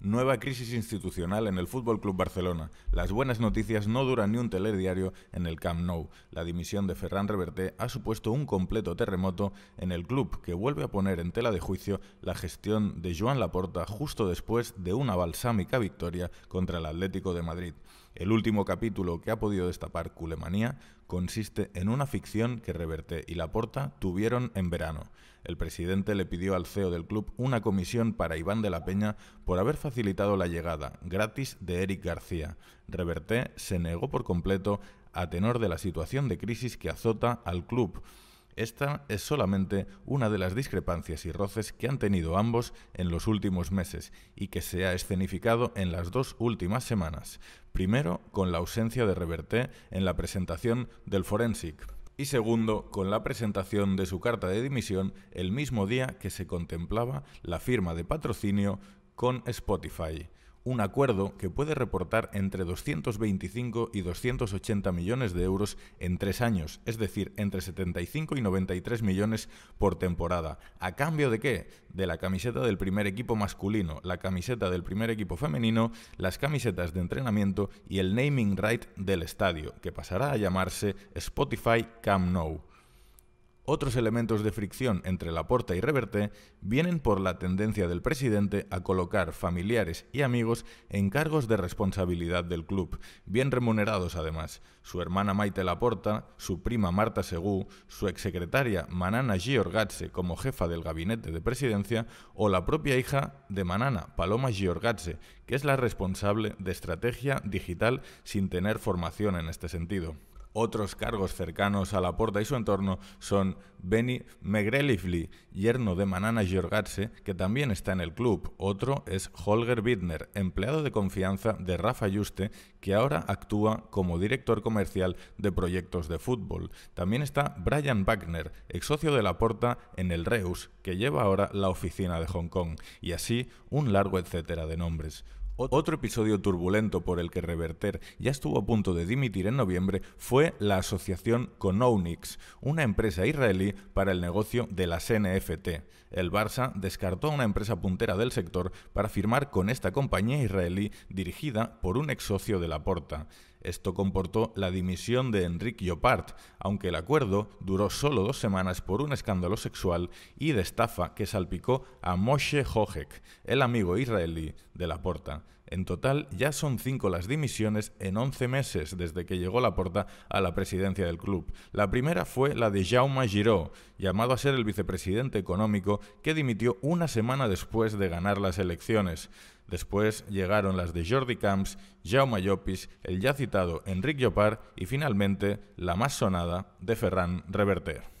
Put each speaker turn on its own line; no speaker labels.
Nueva crisis institucional en el Fútbol Club Barcelona. Las buenas noticias no duran ni un telediario en el Camp Nou. La dimisión de Ferran Reverté ha supuesto un completo terremoto en el club que vuelve a poner en tela de juicio la gestión de Joan Laporta justo después de una balsámica victoria contra el Atlético de Madrid. El último capítulo que ha podido destapar Culemanía consiste en una ficción que Reverte y Laporta tuvieron en verano. El presidente le pidió al CEO del club una comisión para Iván de la Peña por haber facilitado la llegada gratis de Eric García. Reverte se negó por completo a tenor de la situación de crisis que azota al club. Esta es solamente una de las discrepancias y roces que han tenido ambos en los últimos meses y que se ha escenificado en las dos últimas semanas. Primero, con la ausencia de Reverté en la presentación del Forensic, y segundo, con la presentación de su carta de dimisión el mismo día que se contemplaba la firma de patrocinio con Spotify un acuerdo que puede reportar entre 225 y 280 millones de euros en tres años, es decir, entre 75 y 93 millones por temporada. ¿A cambio de qué? De la camiseta del primer equipo masculino, la camiseta del primer equipo femenino, las camisetas de entrenamiento y el naming right del estadio, que pasará a llamarse Spotify Camp Nou. Otros elementos de fricción entre Laporta y Reverte vienen por la tendencia del presidente a colocar familiares y amigos en cargos de responsabilidad del club, bien remunerados además. Su hermana Maite Laporta, su prima Marta Segú, su exsecretaria Manana Giorgadze como jefa del gabinete de presidencia o la propia hija de Manana, Paloma Giorgadze, que es la responsable de estrategia digital sin tener formación en este sentido. Otros cargos cercanos a la Laporta y su entorno son Benny megrelifli yerno de Manana Giorgatse, que también está en el club. Otro es Holger Wittner, empleado de confianza de Rafa Juste, que ahora actúa como director comercial de proyectos de fútbol. También está Brian Wagner, ex socio de Laporta en el Reus, que lleva ahora la oficina de Hong Kong. Y así un largo etcétera de nombres. Otro episodio turbulento por el que Reverter ya estuvo a punto de dimitir en noviembre fue la asociación con Onyx, una empresa israelí para el negocio de las NFT. El Barça descartó a una empresa puntera del sector para firmar con esta compañía israelí dirigida por un ex socio de la Porta. Esto comportó la dimisión de Enrique Llopart, aunque el acuerdo duró solo dos semanas por un escándalo sexual y de estafa que salpicó a Moshe Hojek, el amigo israelí de Laporta. En total, ya son cinco las dimisiones en 11 meses desde que llegó Laporta a la presidencia del club. La primera fue la de Jaume Giró, llamado a ser el vicepresidente económico, que dimitió una semana después de ganar las elecciones. Después llegaron las de Jordi Camps, Jaume Llopis, el ya citado Enric Llopar y finalmente la más sonada de Ferran Reverter.